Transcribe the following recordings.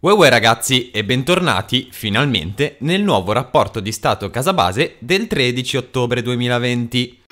Uè ragazzi e bentornati finalmente nel nuovo rapporto di Stato Casabase del 13 ottobre 2020.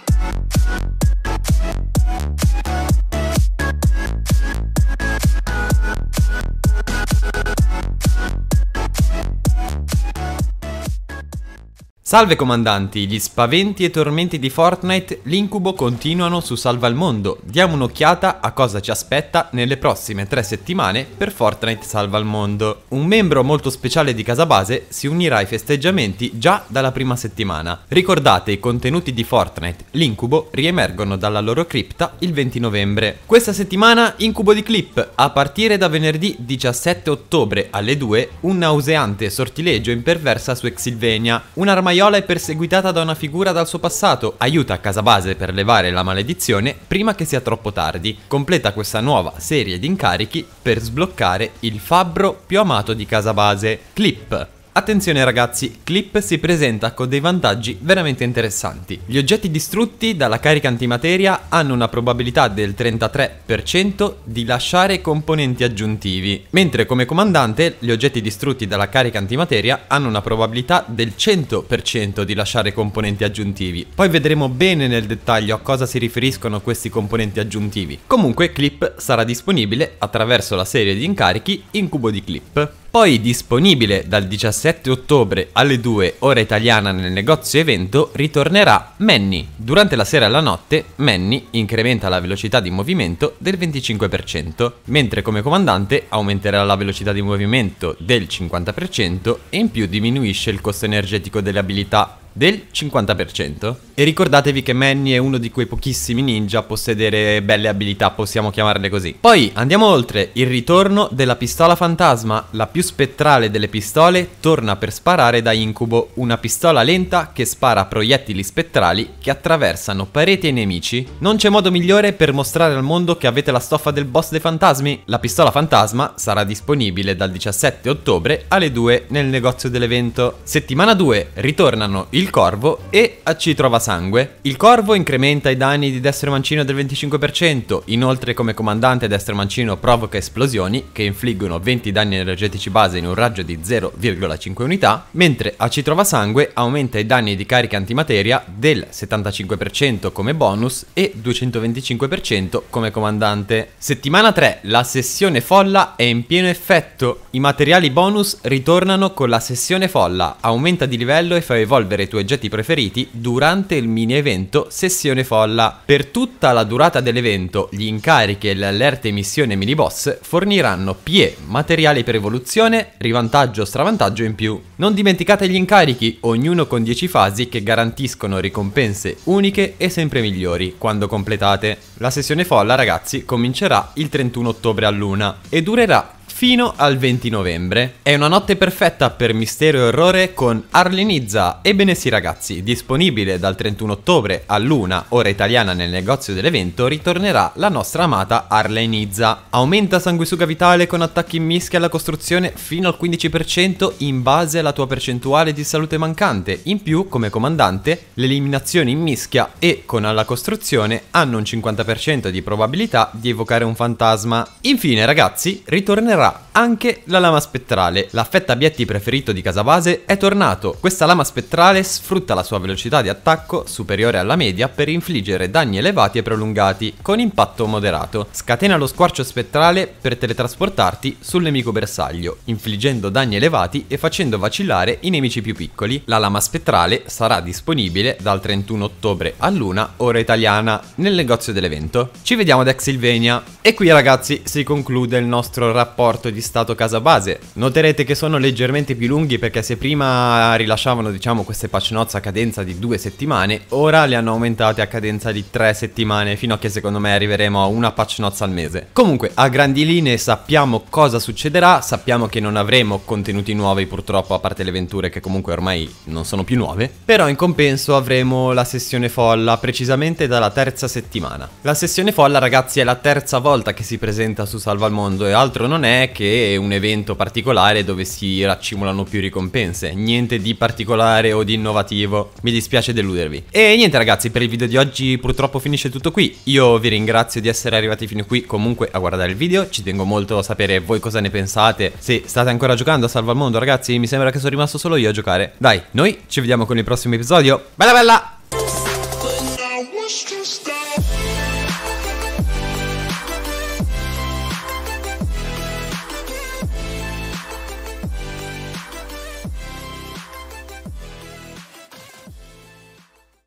Salve comandanti, gli spaventi e tormenti di Fortnite, l'incubo continuano su Salva il Mondo. Diamo un'occhiata a cosa ci aspetta nelle prossime tre settimane per Fortnite Salva il Mondo. Un membro molto speciale di Casabase si unirà ai festeggiamenti già dalla prima settimana. Ricordate, i contenuti di Fortnite, l'incubo, riemergono dalla loro cripta il 20 novembre. Questa settimana incubo di clip, a partire da venerdì 17 ottobre alle 2, un nauseante sortilegio imperversa su Exilvania, un'arma Maiola è perseguitata da una figura dal suo passato, aiuta a casa per levare la maledizione prima che sia troppo tardi, completa questa nuova serie di incarichi per sbloccare il fabbro più amato di Casabase, Clip. Attenzione ragazzi, Clip si presenta con dei vantaggi veramente interessanti. Gli oggetti distrutti dalla carica antimateria hanno una probabilità del 33% di lasciare componenti aggiuntivi, mentre come comandante gli oggetti distrutti dalla carica antimateria hanno una probabilità del 100% di lasciare componenti aggiuntivi. Poi vedremo bene nel dettaglio a cosa si riferiscono questi componenti aggiuntivi. Comunque Clip sarà disponibile attraverso la serie di incarichi in cubo di Clip poi disponibile dal 17 ottobre alle 2 ora italiana nel negozio evento, ritornerà Manny. Durante la sera e la notte, Manny incrementa la velocità di movimento del 25%, mentre come comandante aumenterà la velocità di movimento del 50% e in più diminuisce il costo energetico delle abilità del 50%. E ricordatevi che Manny è uno di quei pochissimi ninja a possedere belle abilità, possiamo chiamarle così. Poi andiamo oltre, il ritorno della pistola fantasma, la più spettrale delle pistole, torna per sparare da incubo, una pistola lenta che spara proiettili spettrali che attraversano pareti e nemici. Non c'è modo migliore per mostrare al mondo che avete la stoffa del boss dei fantasmi. La pistola fantasma sarà disponibile dal 17 ottobre alle 2 nel negozio dell'evento. Settimana 2 ritornano il il corvo e a Ci trova sangue. Il corvo incrementa i danni di destro mancino del 25%, inoltre come comandante destro mancino provoca esplosioni che infliggono 20 danni energetici base in un raggio di 0,5 unità, mentre a Ci trova sangue aumenta i danni di carica antimateria del 75% come bonus e 225% come comandante. Settimana 3, la sessione folla è in pieno effetto. I materiali bonus ritornano con la sessione folla, aumenta di livello e fa evolvere i tuoi tuoi oggetti preferiti durante il mini evento Sessione Folla. Per tutta la durata dell'evento, gli incarichi e le allerte missione mini boss forniranno PE, materiali per evoluzione, rivantaggio o stravantaggio in più. Non dimenticate gli incarichi, ognuno con 10 fasi che garantiscono ricompense uniche e sempre migliori quando completate. La sessione folla, ragazzi, comincerà il 31 ottobre a luna e durerà fino al 20 novembre. È una notte perfetta per mistero e orrore con Arlenizza. Ebbene sì ragazzi, disponibile dal 31 ottobre a luna, ora italiana nel negozio dell'evento ritornerà la nostra amata Arlenizza. Aumenta sanguisuga vitale con attacchi in mischia alla costruzione fino al 15% in base alla tua percentuale di salute mancante. In più, come comandante, l'eliminazione in mischia e con alla costruzione hanno un 50% di probabilità di evocare un fantasma. Infine ragazzi, ritornerà tornerà anche la lama spettrale. L'affetta Bietti preferito di Casabase è tornato. Questa lama spettrale sfrutta la sua velocità di attacco superiore alla media per infliggere danni elevati e prolungati con impatto moderato. Scatena lo squarcio spettrale per teletrasportarti sul nemico bersaglio, infliggendo danni elevati e facendo vacillare i nemici più piccoli. La lama spettrale sarà disponibile dal 31 ottobre all'1 ora italiana nel negozio dell'evento. Ci vediamo ad Exilvania. E qui ragazzi si conclude il nostro rapporto rapporto di Stato casa base. Noterete che sono leggermente più lunghi perché se prima rilasciavano diciamo queste patch notes a cadenza di due settimane, ora le hanno aumentate a cadenza di tre settimane fino a che secondo me arriveremo a una patch notes al mese. Comunque a grandi linee sappiamo cosa succederà, sappiamo che non avremo contenuti nuovi purtroppo a parte le avventure che comunque ormai non sono più nuove, però in compenso avremo la sessione folla precisamente dalla terza settimana. La sessione folla ragazzi è la terza volta che si presenta su Salva al Mondo e altro non è che un evento particolare dove si raccimolano più ricompense. Niente di particolare o di innovativo. Mi dispiace deludervi. E niente ragazzi, per il video di oggi purtroppo finisce tutto qui. Io vi ringrazio di essere arrivati fino qui comunque a guardare il video. Ci tengo molto a sapere voi cosa ne pensate. Se state ancora giocando a Salva il Mondo ragazzi, mi sembra che sono rimasto solo io a giocare. Dai, noi ci vediamo con il prossimo episodio. Bella bella!